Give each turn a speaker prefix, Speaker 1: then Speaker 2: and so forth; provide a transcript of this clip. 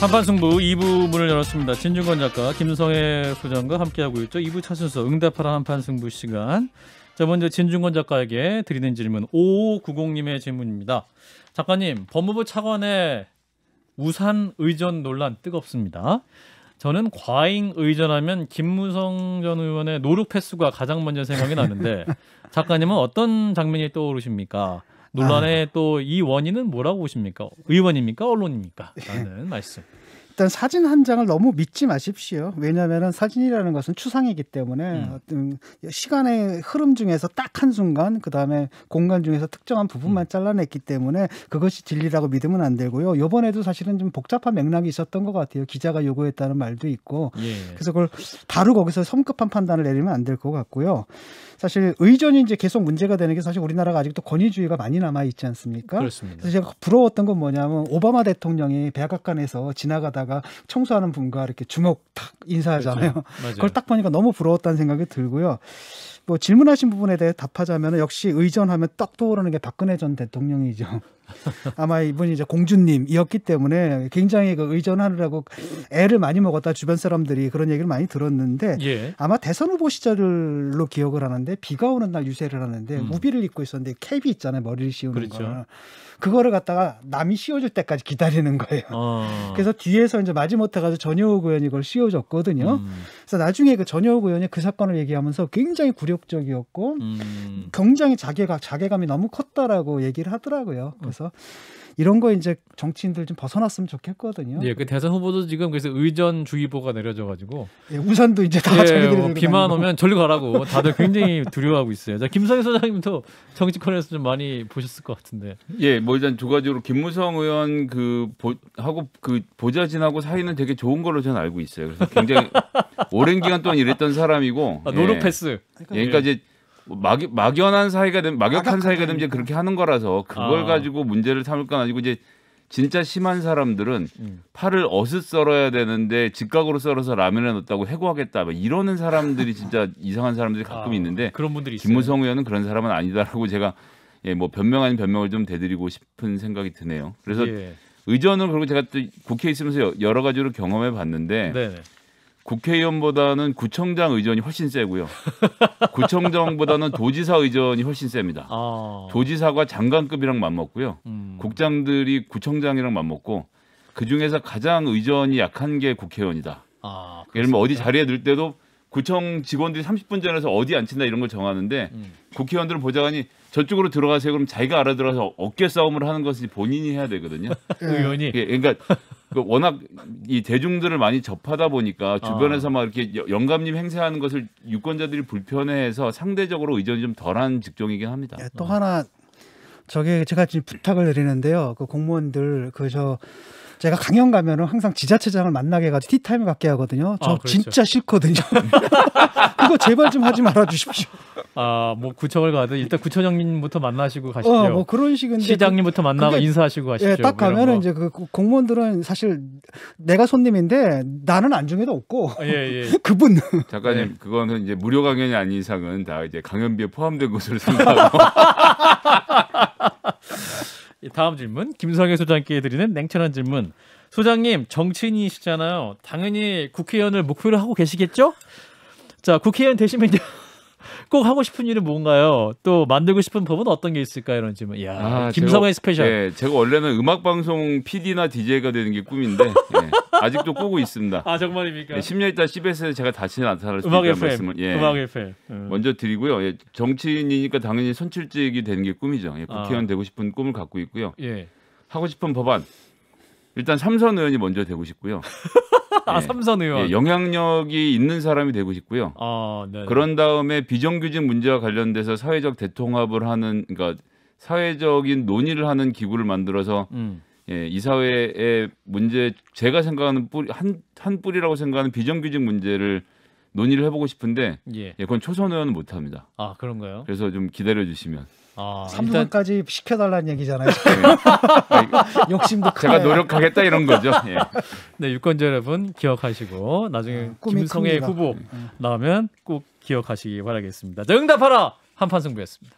Speaker 1: 한판 승부 2부 문을 열었습니다. 진중권 작가, 김성애 소장과 함께하고 있죠. 2부 차순서 응답하라 한판 승부 시간. 자, 먼저 진중권 작가에게 드리는 질문 5590님의 질문입니다. 작가님, 법무부 차관의 우산 의전 논란 뜨겁습니다. 저는 과잉 의전하면 김무성 전 의원의 노력 패스가 가장 먼저 생각이 나는데 작가님은 어떤 장면이 떠오르십니까? 논란의 아. 또이 원인은 뭐라고 보십니까? 의원입니까? 언론입니까? 라는
Speaker 2: 말씀. 일단 사진 한 장을 너무 믿지 마십시오. 왜냐하면 사진이라는 것은 추상이기 때문에 음. 어떤 시간의 흐름 중에서 딱 한 순간, 그 다음에 공간 중에서 특정한 부분만 음. 잘라냈기 때문에 그것이 진리라고 믿으면 안 되고요. 요번에도 사실은 좀 복잡한 맥락이 있었던 것 같아요. 기자가 요구했다는 말도 있고, 예. 그래서 그걸 바로 거기서 성급한 판단을 내리면 안 될 것 같고요. 사실 의전이 이제 계속 문제가 되는 게 사실 우리나라가 아직도 권위주의가 많이 남아 있지 않습니까? 그렇습니다. 그래서 제가 부러웠던 건 뭐냐면 오바마 대통령이 백악관에서 지나가다가 지나가다가 청소하는 분과 이렇게 주먹 탁 인사하잖아요. 그렇죠. 그걸 딱 보니까 너무 부러웠다는 생각이 들고요. 뭐 질문하신 부분에 대해 답하자면 역시 의전하면 떡 떠오르는 게 박근혜 전 대통령이죠. 아마 이분이 이제 공주님이었기 때문에 굉장히 그 의존하느라고 애를 많이 먹었다 주변 사람들이 그런 얘기를 많이 들었는데 예. 아마 대선 후보 시절로 기억을 하는데 비가 오는 날 유세를 하는데 음. 우비를 입고 있었는데 캡이 있잖아요 머리를 씌우는 그렇죠. 거 그거를 갖다가 남이 씌워줄 때까지 기다리는 거예요. 어. 그래서 뒤에서 이제 마지못해 가지고 전효욱 의원이 이걸 씌워줬거든요. 음. 그래서 나중에 그 전효 의원이 그 사건을 얘기하면서 굉장히 굴욕적이었고 음. 굉장히 자괴감 자괴감이 너무 컸다라고 얘기를 하더라고요. 그래서 음. 이런 거 이제 정치인들 좀 벗어났으면 좋겠거든요. 예,
Speaker 1: 그 대선 후보도 지금 그래서 의전 주의보가 내려져 가지고 예, 우산도 이제 다 예, 자기들이 뭐비 오면 절로 가라고 다들 굉장히 두려워하고 있어요. 자, 김성희 소장님도 정치권에서 좀 많이 보셨을 것 같은데.
Speaker 3: 예, 뭐 일단 두 가지로 김무성 의원 그 보, 하고 그 보좌진하고 사이는 되게 좋은 걸로 저는 알고 있어요. 그래서 굉장히 오랜 기간 동안 일했던 사람이고 아, 노르패스. 예. 그러니까, 예. 그러니까 이제 뭐 막, 막연한 사이가 되면 막연한 사이가 되면 이제 그렇게 하는 거라서 그걸 아. 가지고 문제를 삼을까 가지고 이제 진짜 심한 사람들은 음. 팔을 어슷 썰어야 되는데 직각으로 썰어서 라면에 넣었다고 해고하겠다 막 이러는 사람들이 진짜 이상한 사람들이 가끔 아, 있는데 그런 분들이 있어요. 김무성 의원은 그런 사람은 아니다라고 제가 예, 뭐 변명 아닌 변명을 좀 대드리고 싶은 생각이 드네요. 그래서 예. 의전을 그리고 제가 또 국회에 있으면서 여러 가지로 경험해 봤는데 네네. 국회의원보다는 구청장 의전이 훨씬 세고요. 구청장보다는 도지사 의전이 훨씬 셉니다. 아. 도지사가 장관급이랑 맞먹고요. 음. 국장들이 구청장이랑 맞먹고 그 중에서 가장 의전이 약한 게 국회의원이다. 아, 예를 들면 어디 자리에 들 때도 구청 직원들이 30분 전에서 어디 앉힌다 이런 걸 정하는데 음. 국회의원들은 보좌관이 저쪽으로 들어가세요. 그럼 자기가 알아들어서 어깨 싸움을 하는 것이 본인이 해야 되거든요. 의원이. 예, 그러니까 그 워낙 이 대중들을 많이 접하다 보니까 주변에서 아. 막 이렇게 영감님 행세하는 것을 유권자들이 불편해해서 상대적으로 의존이 좀 덜한 직종이긴 합니다. 네,
Speaker 2: 또 하나 저게 제가 지금 부탁을 드리는데요. 그 공무원들 그저 제가 강연 가면은 항상 지자체장을 만나게 가지고 티타임 갖게 하거든요. 저 아, 그렇죠. 진짜 싫거든요. 그거 제발 좀 하지 말아 주십시오.
Speaker 1: 아뭐 구청을 가든 일단 구청장님부터 만나시고 가시죠. 어, 뭐 그런 식인 그 시장님부터 만나고 그게, 인사하시고 가시죠.
Speaker 2: 예, 딱 뭐 가면은 이제 그 공무원들은 사실 내가 손님인데 나는 안중에도 없고 아, 예, 예. 그분
Speaker 3: 작가님 네. 그거는 이제 무료 강연이 아닌 이상은 다 이제 강연비에 포함된 것으로 생각하고. 예, 다음 질문
Speaker 1: 김성애 소장께 드리는 냉철한 질문. 소장님 정치인이시잖아요. 당연히 국회의원을 목표로 하고 계시겠죠? 자 국회의원 되시면 요꼭 하고 싶은 일은 뭔가요? 또 만들고 싶은 법은 어떤 게 있을까 요 이런 질문. 야, 아, 김성의 스페셜. 예,
Speaker 3: 제가 원래는 음악 방송 PD나 DJ가 되는 게 꿈인데 예, 아직도 꾸고 있습니다. 아 정말입니까? 예, 10년 있다 CBS에 제가 다시 나타날 수 있다는 말씀을 예, 음악 FM. 음. 먼저 드리고요. 예, 정치인이니까 당연히 선출직이 되는 게 꿈이죠. 예, 국회의원 아. 되고 싶은 꿈을 갖고 있고요. 예. 하고 싶은 법안 일단 삼선 의원이 먼저 되고 싶고요. 아, 예. 삼선 의원. 예, 영향력이 있는 사람이 되고 싶고요. 아, 네. 그런 다음에 비정규직 문제와 관련돼서 사회적 대통합을 하는 그러니까 사회적인 논의를 하는 기구를 만들어서 음. 예, 이 사회의 문제 제가 생각하는 뿌리 한, 한 뿌리라고 생각하는 비정규직 문제를 논의를 해보고 싶은데 예. 예, 그건 초선 의원은 못합니다. 아 그런가요? 그래서 좀 기다려 주시면. 아,
Speaker 2: 3분까지 일단... 시켜달라는 얘기잖아요. 네. 아, 욕심도 크네요. 노력하겠다 이런 거죠. 예.
Speaker 1: 네, 유권자 여러분 기억하시고 나중에 어, 김성애 후보 음. 나오면 꼭 기억하시기 바라겠습니다. 자, 응답하라 한판 승부였습니다.